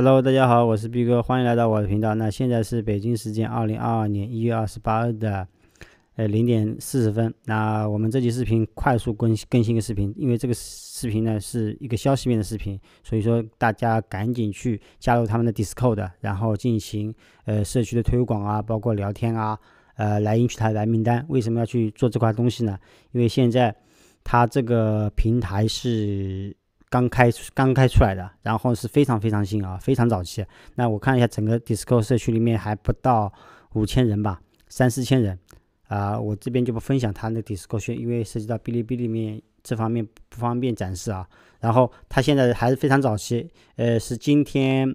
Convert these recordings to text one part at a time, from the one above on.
Hello，大家好，我是毕哥，欢迎来到我的频道。那现在是北京时间二零二二年一月二十八日的呃零点四十分。那我们这期视频快速更更新一个视频，因为这个视频呢是一个消息面的视频，所以说大家赶紧去加入他们的 Discord，然后进行呃社区的推广啊，包括聊天啊，呃来赢取他的白名单。为什么要去做这块东西呢？因为现在他这个平台是。刚开刚开出来的，然后是非常非常新啊，非常早期。那我看一下整个 Discord 社区里面还不到五千人吧，三四千人。啊，我这边就不分享他那 Discord 群，因为涉及到哔哩哔哩面这方面不方便展示啊。然后他现在还是非常早期，呃，是今天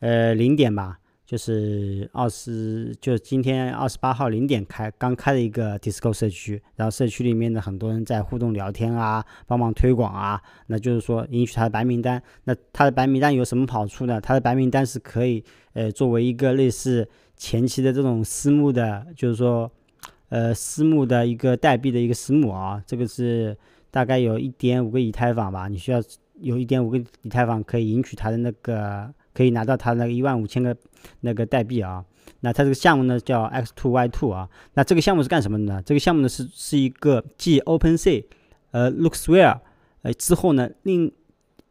呃零点吧。就是二十，就今天二十八号零点开刚开的一个 d i s c o 社区，然后社区里面的很多人在互动聊天啊，帮忙推广啊，那就是说赢取他的白名单。那他的白名单有什么好处呢？他的白名单是可以，呃，作为一个类似前期的这种私募的，就是说，呃，私募的一个代币的一个私募啊，这个是大概有一点五个以太坊吧，你需要有一点五个以太坊可以赢取他的那个。可以拿到他那个一万五千个那个代币啊，那他这个项目呢叫 x Two y Two 啊，那这个项目是干什么的呢？这个项目呢是是一个继 OpenSea，呃，LooksRare，呃之后呢另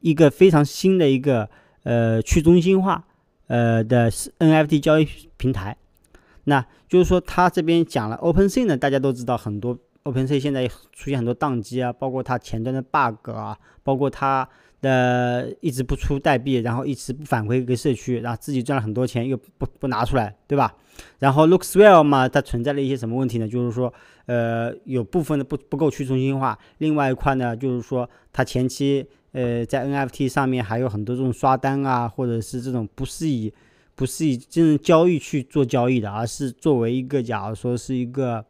一个非常新的一个呃去中心化呃的 NFT 交易平台，那就是说他这边讲了 OpenSea 呢，大家都知道很多。OpenSea 现在出现很多宕机啊，包括它前端的 bug 啊，包括它的一直不出代币，然后一直不反馈给社区，然后自己赚了很多钱又不不拿出来，对吧？然后 Lookswell 嘛，它存在了一些什么问题呢？就是说，呃，有部分的不不够去中心化。另外一块呢，就是说它前期呃在 NFT 上面还有很多这种刷单啊，或者是这种不是以不是以真正交易去做交易的，而是作为一个假如说是一个。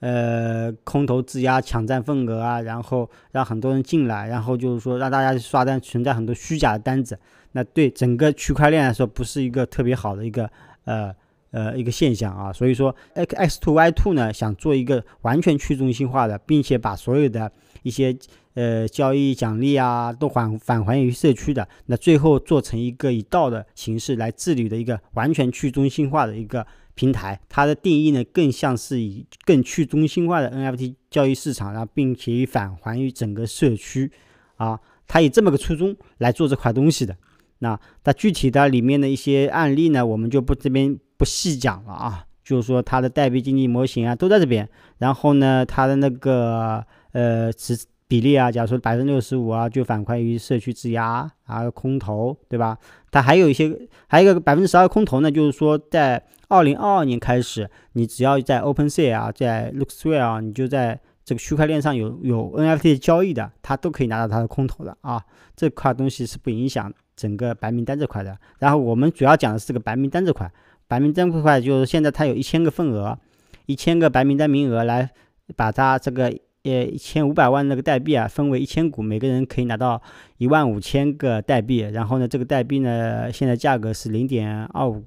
呃，空头质押抢占份额啊，然后让很多人进来，然后就是说让大家刷单，存在很多虚假的单子。那对整个区块链来说，不是一个特别好的一个呃呃一个现象啊。所以说，X X two Y two 呢，想做一个完全去中心化的，并且把所有的一些呃交易奖励啊都返返还于社区的，那最后做成一个以道的形式来治理的一个完全去中心化的一个。平台，它的定义呢更像是以更去中心化的 NFT 交易市场，然后并且返还于整个社区，啊，它以这么个初衷来做这块东西的。那它具体的里面的一些案例呢，我们就不这边不细讲了啊，就是说它的代币经济模型啊都在这边，然后呢它的那个呃持。比例啊，假如说百分之六十五啊，就反馈于社区质押啊，空投，对吧？它还有一些，还有一个百分之十二空投呢，就是说在二零二二年开始，你只要在 OpenSea 啊，在 LookSquare 啊，你就在这个区块链上有有 NFT 交易的，它都可以拿到它的空投的啊。这块东西是不影响整个白名单这块的。然后我们主要讲的是这个白名单这块，白名单这块就是现在它有一千个份额，一千个白名单名额来把它这个。呃，一千五百万那个代币啊，分为一千股，每个人可以拿到一万五千个代币。然后呢，这个代币呢，现在价格是零点二五，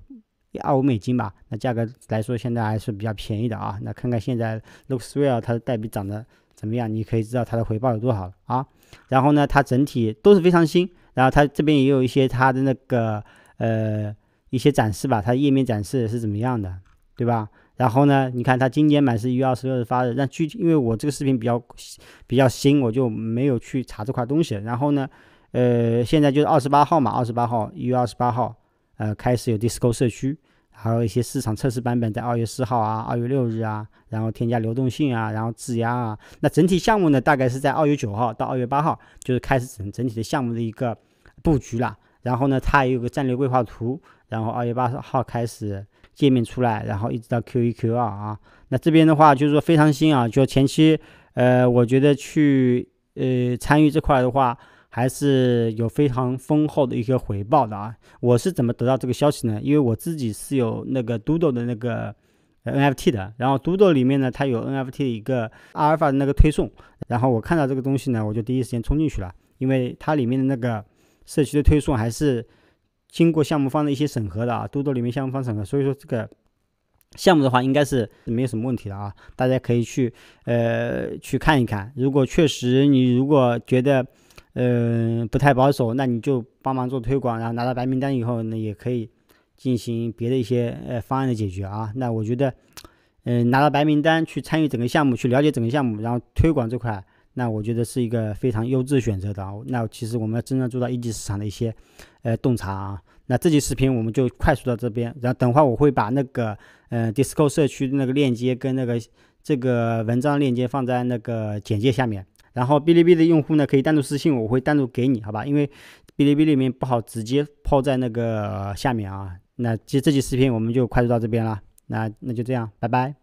二五美金吧。那价格来说，现在还是比较便宜的啊。那看看现在 l u x s e a l 它的代币涨得怎么样，你可以知道它的回报有多少了啊。然后呢，它整体都是非常新。然后它这边也有一些它的那个呃一些展示吧，它页面展示是怎么样的，对吧？然后呢，你看它今天满是一月二十六日发的，那具体因为我这个视频比较比较新，我就没有去查这块东西。然后呢，呃，现在就是二十八号嘛，二十八号一月二十八号，呃，开始有 d i s c o 社区，还有一些市场测试版本在二月四号啊、二月六日啊，然后添加流动性啊，然后质押啊。那整体项目呢，大概是在二月九号到二月八号，就是开始整整体的项目的一个布局了。然后呢，它也有个战略规划图，然后二月八号开始。界面出来，然后一直到 Q 一 Q 二啊。那这边的话就是说非常新啊，就前期呃，我觉得去呃参与这块的话，还是有非常丰厚的一个回报的啊。我是怎么得到这个消息呢？因为我自己是有那个 d o d 的那个 NFT 的，然后 d o d 里面呢，它有 NFT 一个阿尔法的那个推送，然后我看到这个东西呢，我就第一时间冲进去了，因为它里面的那个社区的推送还是。经过项目方的一些审核的啊，多多里面项目方审核，所以说这个项目的话应该是没有什么问题的啊，大家可以去呃去看一看。如果确实你如果觉得呃不太保守，那你就帮忙做推广，然后拿到白名单以后呢，也可以进行别的一些呃方案的解决啊。那我觉得嗯，拿到白名单去参与整个项目，去了解整个项目，然后推广这块。那我觉得是一个非常优质选择的啊。那其实我们要真正做到一级市场的一些，呃，洞察啊。那这期视频我们就快速到这边，然后等会儿我会把那个，呃 d i s c o 社区那个链接跟那个这个文章链接放在那个简介下面。然后哔哩哔哩的用户呢，可以单独私信，我会单独给你，好吧？因为哔哩哔哩里面不好直接抛在那个下面啊。那其实这期视频我们就快速到这边了。那那就这样，拜拜。